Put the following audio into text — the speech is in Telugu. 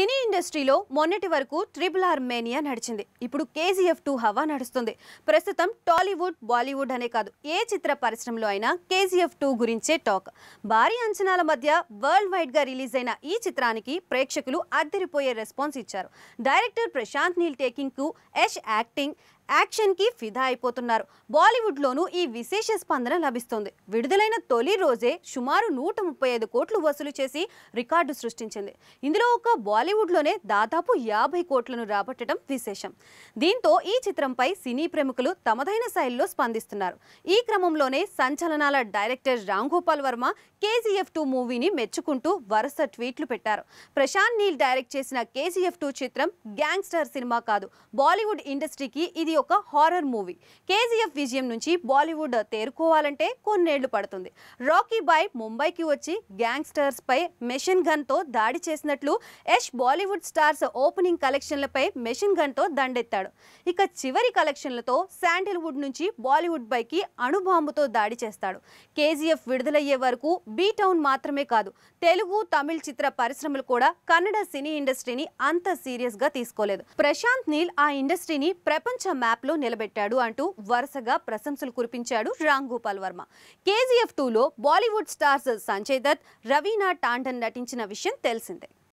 సినీ ఇండస్ట్రీలో మొన్నటి వరకు ట్రిపుల్ ఆర్ మేనియా నడిచింది ఇప్పుడు కేజీఎఫ్ టూ హవా నడుస్తుంది ప్రస్తుతం టాలీవుడ్ బాలీవుడ్ అనే కాదు ఏ చిత్ర పరిశ్రమలో అయినా కేజీఎఫ్ టూ గురించే టాక్ భారీ అంచనాల మధ్య వరల్డ్ వైడ్గా రిలీజ్ అయిన ఈ చిత్రానికి ప్రేక్షకులు అద్దరిపోయే రెస్పాన్స్ ఇచ్చారు డైరెక్టర్ ప్రశాంత్ నీల్ టేకింగ్కు యష్ యాక్టింగ్ యాక్షన్కి ఫిదా అయిపోతున్నారు బాలీవుడ్లోనూ ఈ విశేష స్పందన లభిస్తుంది విడుదలైన తొలి రోజే సుమారు నూట ముప్పై ఐదు కోట్లు వసూలు చేసి రికార్డు సృష్టించింది ఇందులో ఒక బాలీవుడ్లోనే దాదాపు యాభై కోట్లను రాబట్టడం విశేషం దీంతో ఈ చిత్రంపై సినీ ప్రముఖులు తమదైన శైలిలో స్పందిస్తున్నారు ఈ క్రమంలోనే సంచలనాల director Ram Gopal Varma KGF two మూవీని మెచ్చుకుంటూ వరుస ట్వీట్లు పెట్టారు ప్రశాంత్ నీల్ డైరెక్ట్ చేసిన కేజీఎఫ్ టూ చిత్రం గ్యాంగ్స్టర్ సినిమా కాదు బాలీవుడ్ ఇండస్ట్రీకి ఇది ఒక హారర్ మూవీ కేజీఎఫ్ విజయం నుంచి బాలీవుడ్ తేరుకోవాలంటే కొన్నేళ్లు పడుతుంది రాకీ బాయ్ ముంబైకి వచ్చి గ్యాంగ్స్టర్స్ పై మెషిన్ గన్తో దాడి చేసినట్లు యష్ బాలీవుడ్ స్టార్స్ ఓపెనింగ్ కలెక్షన్లపై మెషిన్ గన్తో దండెత్తాడు ఇక చివరి కలెక్షన్లతో శాండిల్వుడ్ నుంచి బాలీవుడ్ పైకి అణుబాంబుతో దాడి చేస్తాడు కేజీఎఫ్ విడుదలయ్యే వరకు బీ టౌన్ మాత్రమే కాదు తెలుగు తమిళ్ చిత్ర పరిశ్రమలు కూడా కన్నడ సినీ ఇండస్ట్రీని అంత సీరియస్ గా తీసుకోలేదు ప్రశాంత్ నీల్ ఆ ఇండస్ట్రీని ప్రపంచ మ్యాప్లో నిలబెట్టాడు అంటూ వరుసగా ప్రశంసలు కురిపించాడు రామ్ గోపాల్ వర్మ కేజీఎఫ్ టూలో బాలీవుడ్ స్టార్స్ సంజయ్ దత్ రవీనా టాండన్ నటించిన విషయం తెలిసిందే